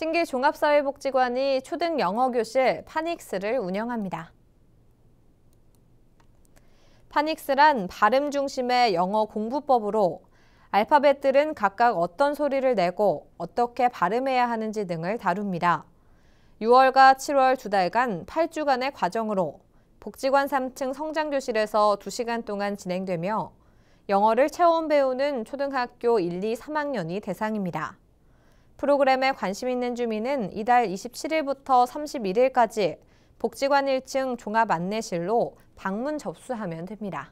신기 종합사회복지관이 초등 영어교실 파닉스를 운영합니다. 파닉스란 발음 중심의 영어 공부법으로 알파벳들은 각각 어떤 소리를 내고 어떻게 발음해야 하는지 등을 다룹니다. 6월과 7월 두 달간 8주간의 과정으로 복지관 3층 성장교실에서 2시간 동안 진행되며 영어를 체험 배우는 초등학교 1, 2, 3학년이 대상입니다. 프로그램에 관심 있는 주민은 이달 27일부터 31일까지 복지관 1층 종합 안내실로 방문 접수하면 됩니다.